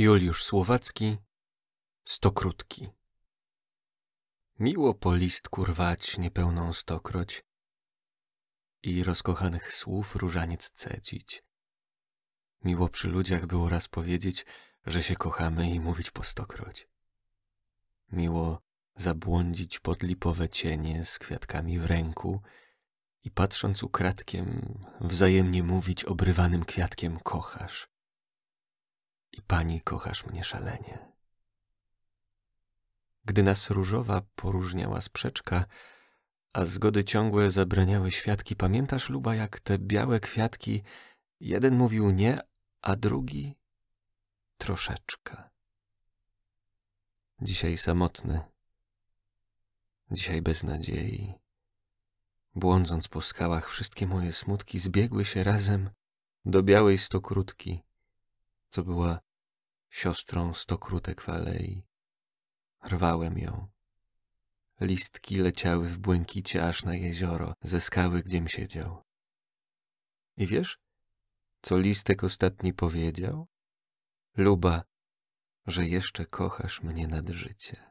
Juliusz Słowacki, stokrotki. Miło po listku rwać niepełną stokroć i rozkochanych słów różaniec cedzić. Miło przy ludziach było raz powiedzieć, że się kochamy i mówić po stokroć. Miło zabłądzić pod lipowe cienie z kwiatkami w ręku i patrząc ukradkiem wzajemnie mówić obrywanym kwiatkiem kochasz i pani kochasz mnie szalenie. Gdy nas różowa poróżniała sprzeczka, a zgody ciągłe zabraniały świadki, pamiętasz, Luba, jak te białe kwiatki, jeden mówił nie, a drugi troszeczkę. Dzisiaj samotny, dzisiaj bez nadziei. Błądząc po skałach, wszystkie moje smutki zbiegły się razem do białej stokrutki, co była siostrą stokrutek w alei. Rwałem ją. Listki leciały w błękicie aż na jezioro, ze skały, gdziem siedział. I wiesz, co listek ostatni powiedział? Luba, że jeszcze kochasz mnie nad życie.